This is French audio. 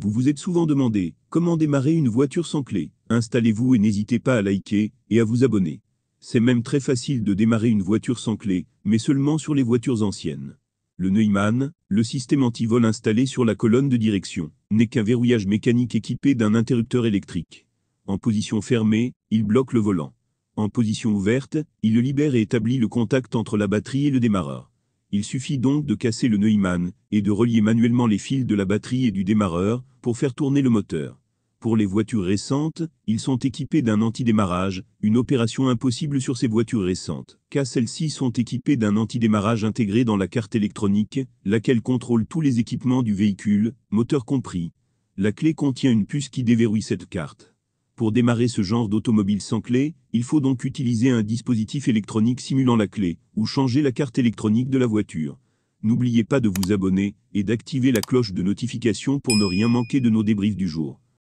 Vous vous êtes souvent demandé comment démarrer une voiture sans clé. Installez-vous et n'hésitez pas à liker et à vous abonner. C'est même très facile de démarrer une voiture sans clé, mais seulement sur les voitures anciennes. Le Neumann, le système antivol installé sur la colonne de direction, n'est qu'un verrouillage mécanique équipé d'un interrupteur électrique. En position fermée, il bloque le volant. En position ouverte, il le libère et établit le contact entre la batterie et le démarreur. Il suffit donc de casser le Neumann et de relier manuellement les fils de la batterie et du démarreur pour faire tourner le moteur. Pour les voitures récentes, ils sont équipés d'un antidémarrage, une opération impossible sur ces voitures récentes, car celles-ci sont équipées d'un antidémarrage intégré dans la carte électronique, laquelle contrôle tous les équipements du véhicule, moteur compris. La clé contient une puce qui déverrouille cette carte. Pour démarrer ce genre d'automobile sans clé, il faut donc utiliser un dispositif électronique simulant la clé, ou changer la carte électronique de la voiture. N'oubliez pas de vous abonner et d'activer la cloche de notification pour ne rien manquer de nos débriefs du jour.